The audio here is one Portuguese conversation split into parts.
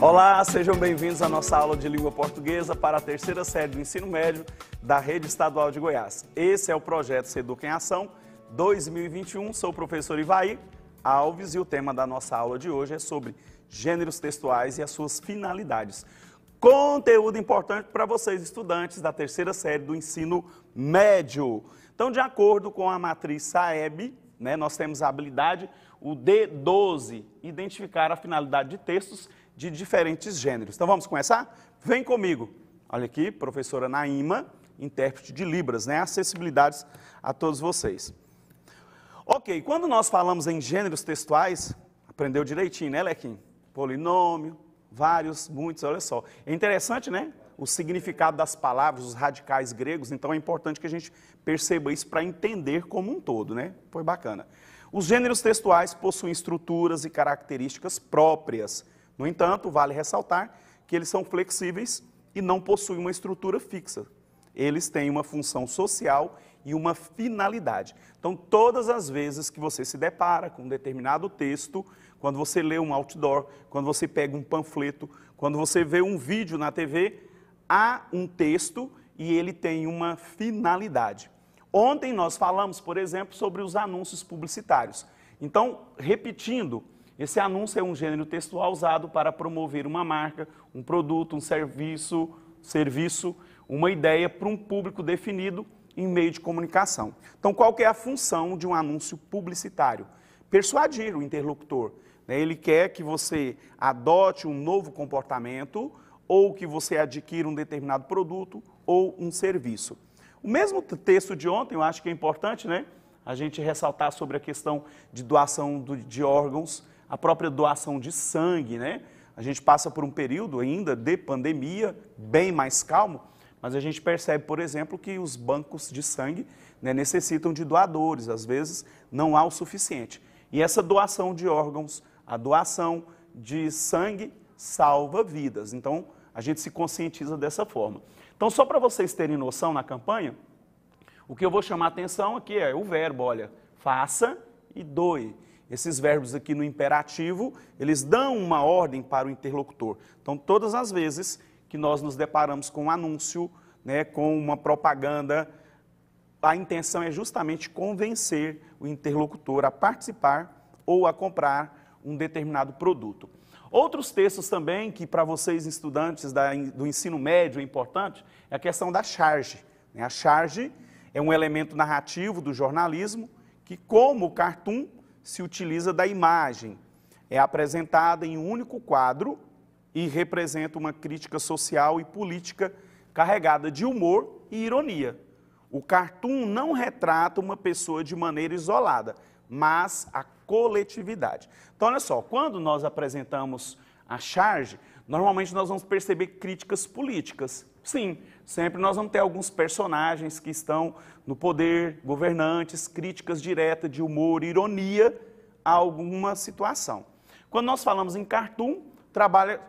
Olá, sejam bem-vindos à nossa aula de língua portuguesa para a terceira série do ensino médio da Rede Estadual de Goiás. Esse é o projeto Seduca em Ação 2021. Sou o professor Ivaí Alves e o tema da nossa aula de hoje é sobre gêneros textuais e as suas finalidades. Conteúdo importante para vocês, estudantes da terceira série do ensino médio. Então, de acordo com a matriz SAEB, né, nós temos a habilidade, o D12, identificar a finalidade de textos de diferentes gêneros. Então vamos começar? Vem comigo. Olha aqui, professora Naima, intérprete de Libras, né? Acessibilidades a todos vocês. Ok, quando nós falamos em gêneros textuais, aprendeu direitinho, né, Lequim? Polinômio, vários, muitos, olha só. É interessante, né? O significado das palavras, os radicais gregos, então é importante que a gente perceba isso para entender como um todo, né? Foi bacana. Os gêneros textuais possuem estruturas e características próprias, no entanto, vale ressaltar que eles são flexíveis e não possuem uma estrutura fixa. Eles têm uma função social e uma finalidade. Então, todas as vezes que você se depara com um determinado texto, quando você lê um outdoor, quando você pega um panfleto, quando você vê um vídeo na TV, há um texto e ele tem uma finalidade. Ontem nós falamos, por exemplo, sobre os anúncios publicitários. Então, repetindo, esse anúncio é um gênero textual usado para promover uma marca, um produto, um serviço, serviço, uma ideia para um público definido em meio de comunicação. Então, qual é a função de um anúncio publicitário? Persuadir o interlocutor. Né? Ele quer que você adote um novo comportamento ou que você adquira um determinado produto ou um serviço. O mesmo texto de ontem, eu acho que é importante, né? A gente ressaltar sobre a questão de doação de órgãos, a própria doação de sangue, né? A gente passa por um período ainda de pandemia, bem mais calmo, mas a gente percebe, por exemplo, que os bancos de sangue né, necessitam de doadores, às vezes não há o suficiente. E essa doação de órgãos, a doação de sangue, salva vidas. Então, a gente se conscientiza dessa forma. Então, só para vocês terem noção na campanha, o que eu vou chamar atenção aqui é o verbo, olha, faça e doe. Esses verbos aqui no imperativo, eles dão uma ordem para o interlocutor. Então, todas as vezes que nós nos deparamos com um anúncio, né, com uma propaganda, a intenção é justamente convencer o interlocutor a participar ou a comprar um determinado produto. Outros textos também que para vocês estudantes da, do ensino médio é importante é a questão da charge. Né. A charge é um elemento narrativo do jornalismo que, como o cartoon, se utiliza da imagem. É apresentada em um único quadro e representa uma crítica social e política carregada de humor e ironia. O cartoon não retrata uma pessoa de maneira isolada, mas a coletividade. Então, olha só, quando nós apresentamos a charge, normalmente nós vamos perceber críticas políticas. Sim, sempre nós vamos ter alguns personagens que estão no poder, governantes, críticas diretas de humor, ironia a alguma situação. Quando nós falamos em cartoon, trabalha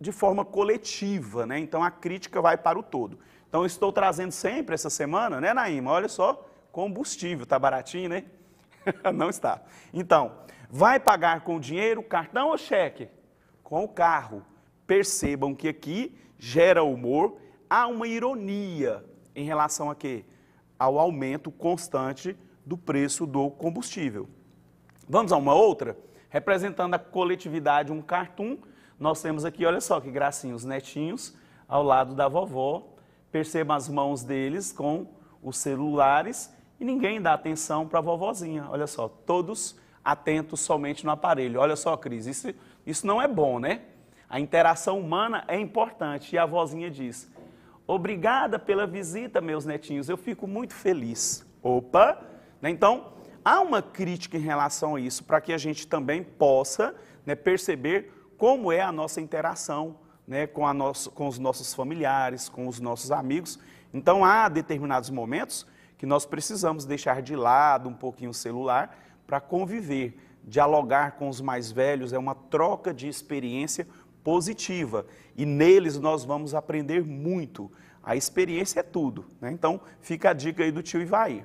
de forma coletiva, né? Então a crítica vai para o todo. Então estou trazendo sempre essa semana, né, Naíma? Olha só, combustível, tá baratinho, né? Não está. Então, vai pagar com dinheiro, cartão ou cheque? Com o carro. Percebam que aqui gera humor, há uma ironia em relação a quê? Ao aumento constante do preço do combustível. Vamos a uma outra? Representando a coletividade, um cartoon, nós temos aqui, olha só que gracinha, os netinhos ao lado da vovó. Percebam as mãos deles com os celulares e ninguém dá atenção para a vovozinha. Olha só, todos atentos somente no aparelho. Olha só, Cris, isso, isso não é bom, né? A interação humana é importante. E a vozinha diz: Obrigada pela visita, meus netinhos, eu fico muito feliz. Opa! Né, então, há uma crítica em relação a isso, para que a gente também possa né, perceber como é a nossa interação né, com, nosso, com os nossos familiares, com os nossos amigos. Então, há determinados momentos que nós precisamos deixar de lado um pouquinho o celular para conviver, dialogar com os mais velhos, é uma troca de experiência positiva. E neles nós vamos aprender muito. A experiência é tudo. Né? Então, fica a dica aí do tio Ivaí.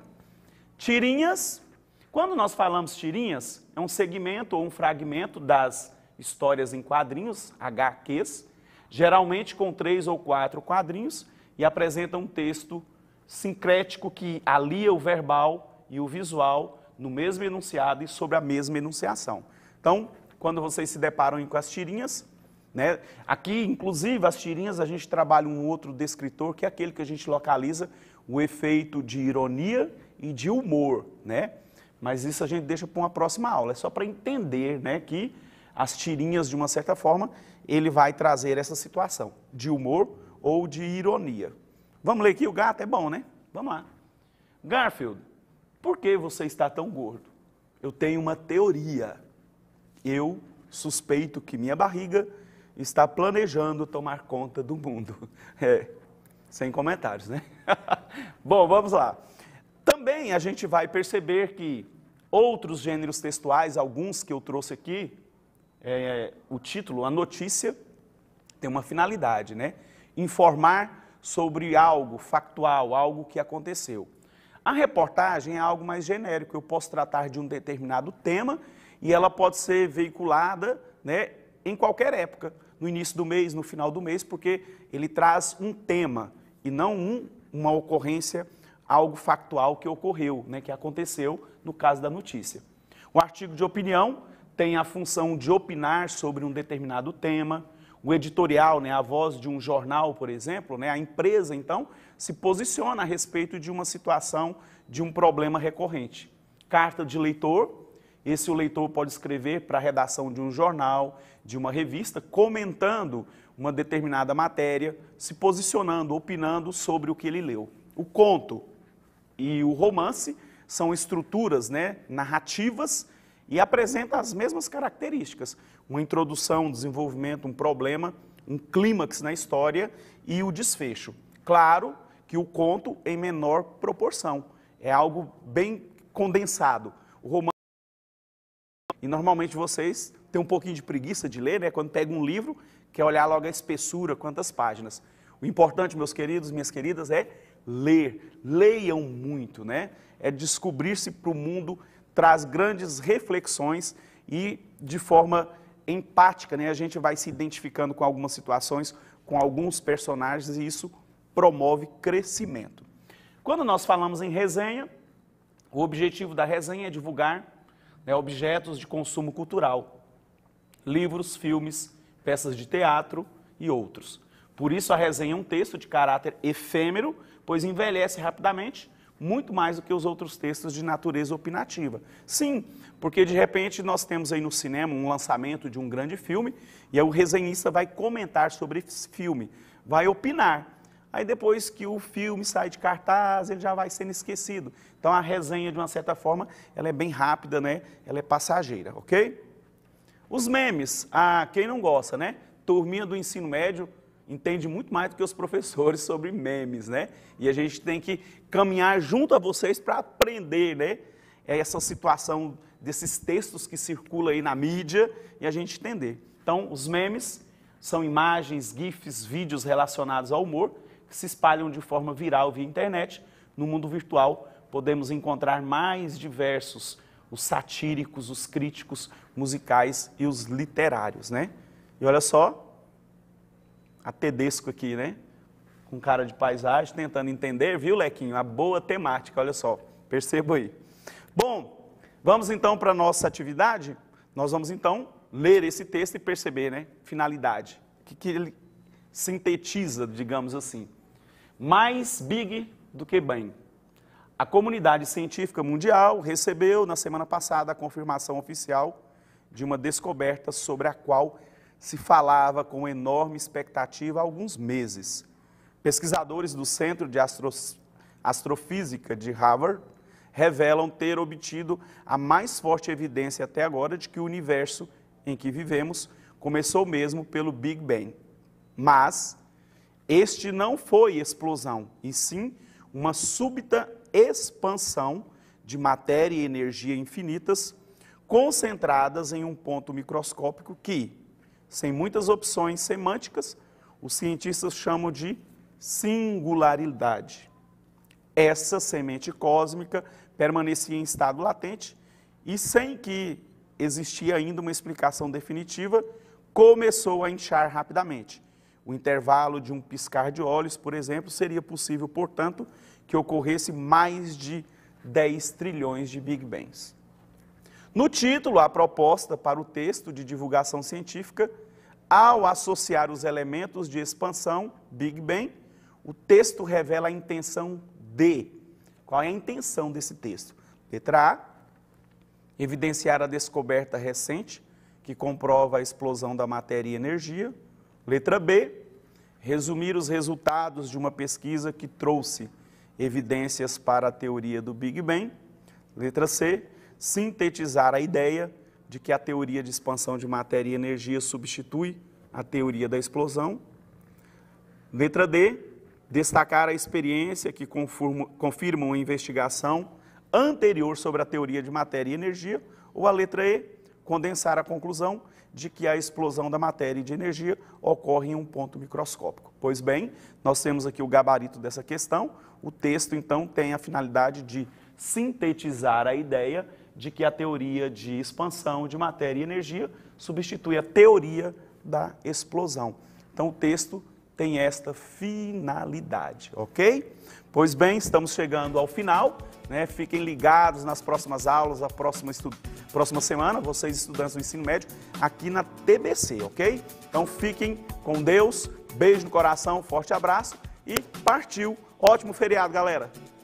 Tirinhas. Quando nós falamos tirinhas, é um segmento ou um fragmento das histórias em quadrinhos, HQs, geralmente com três ou quatro quadrinhos, e apresenta um texto sincrético que alia o verbal e o visual no mesmo enunciado e sobre a mesma enunciação. Então, quando vocês se deparam com as tirinhas, né? Aqui, inclusive, as tirinhas, a gente trabalha um outro descritor, que é aquele que a gente localiza o efeito de ironia e de humor, né? Mas isso a gente deixa para uma próxima aula, é só para entender né, que as tirinhas, de uma certa forma, ele vai trazer essa situação de humor ou de ironia. Vamos ler aqui o gato? É bom, né? Vamos lá. Garfield, por que você está tão gordo? Eu tenho uma teoria. Eu suspeito que minha barriga está planejando tomar conta do mundo. É, sem comentários, né? Bom, vamos lá. Também a gente vai perceber que outros gêneros textuais, alguns que eu trouxe aqui, é, é, o título, a notícia, tem uma finalidade, né? Informar sobre algo factual, algo que aconteceu. A reportagem é algo mais genérico, eu posso tratar de um determinado tema e ela pode ser veiculada né, em qualquer época no início do mês, no final do mês, porque ele traz um tema e não um, uma ocorrência, algo factual que ocorreu, né, que aconteceu no caso da notícia. O artigo de opinião tem a função de opinar sobre um determinado tema. O editorial, né, a voz de um jornal, por exemplo, né, a empresa, então, se posiciona a respeito de uma situação, de um problema recorrente. Carta de leitor esse o leitor pode escrever para a redação de um jornal, de uma revista, comentando uma determinada matéria, se posicionando, opinando sobre o que ele leu. O conto e o romance são estruturas né, narrativas e apresentam as mesmas características. Uma introdução, um desenvolvimento, um problema, um clímax na história e o desfecho. Claro que o conto em menor proporção. É algo bem condensado. O romance e normalmente vocês têm um pouquinho de preguiça de ler, né? Quando pega um livro, quer olhar logo a espessura, quantas páginas. O importante, meus queridos, minhas queridas, é ler. Leiam muito, né? É descobrir-se para o mundo, traz grandes reflexões e de forma empática, né? A gente vai se identificando com algumas situações, com alguns personagens e isso promove crescimento. Quando nós falamos em resenha, o objetivo da resenha é divulgar né, objetos de consumo cultural, livros, filmes, peças de teatro e outros. Por isso, a resenha é um texto de caráter efêmero, pois envelhece rapidamente, muito mais do que os outros textos de natureza opinativa. Sim, porque de repente nós temos aí no cinema um lançamento de um grande filme e aí o resenhista vai comentar sobre esse filme, vai opinar. Aí depois que o filme sai de cartaz, ele já vai sendo esquecido. Então a resenha, de uma certa forma, ela é bem rápida, né? Ela é passageira, ok? Os memes, ah, quem não gosta, né? Turminha do ensino médio entende muito mais do que os professores sobre memes, né? E a gente tem que caminhar junto a vocês para aprender, né? É essa situação desses textos que circulam aí na mídia e a gente entender. Então, os memes são imagens, gifs, vídeos relacionados ao humor que se espalham de forma viral via internet. No mundo virtual, podemos encontrar mais diversos, os satíricos, os críticos musicais e os literários, né? E olha só, a Tedesco aqui, né? Com cara de paisagem, tentando entender, viu, Lequinho? A boa temática, olha só, percebo aí. Bom, vamos então para a nossa atividade? Nós vamos então ler esse texto e perceber, né? Finalidade. O que, que ele sintetiza, digamos assim mais big do que bem. A comunidade científica mundial recebeu na semana passada a confirmação oficial de uma descoberta sobre a qual se falava com enorme expectativa há alguns meses. Pesquisadores do Centro de Astro... Astrofísica de Harvard revelam ter obtido a mais forte evidência até agora de que o universo em que vivemos começou mesmo pelo Big Bang. Mas este não foi explosão, e sim uma súbita expansão de matéria e energia infinitas concentradas em um ponto microscópico que, sem muitas opções semânticas, os cientistas chamam de singularidade. Essa semente cósmica permanecia em estado latente e, sem que existia ainda uma explicação definitiva, começou a inchar rapidamente, o intervalo de um piscar de olhos, por exemplo, seria possível, portanto, que ocorresse mais de 10 trilhões de Big Bangs. No título, a proposta para o texto de divulgação científica, ao associar os elementos de expansão Big Bang, o texto revela a intenção de. Qual é a intenção desse texto? Letra A, evidenciar a descoberta recente que comprova a explosão da matéria e energia. Letra B, resumir os resultados de uma pesquisa que trouxe evidências para a teoria do Big Bang. Letra C, sintetizar a ideia de que a teoria de expansão de matéria e energia substitui a teoria da explosão. Letra D, destacar a experiência que confirma, confirma uma investigação anterior sobre a teoria de matéria e energia. Ou a letra E, condensar a conclusão de que a explosão da matéria e de energia ocorre em um ponto microscópico. Pois bem, nós temos aqui o gabarito dessa questão. O texto, então, tem a finalidade de sintetizar a ideia de que a teoria de expansão de matéria e energia substitui a teoria da explosão. Então, o texto tem esta finalidade, ok? Pois bem, estamos chegando ao final. Né? Fiquem ligados nas próximas aulas, a próxima estudo próxima semana, vocês estudantes do ensino médio, aqui na TBC, ok? Então fiquem com Deus, beijo no coração, forte abraço e partiu. Ótimo feriado, galera!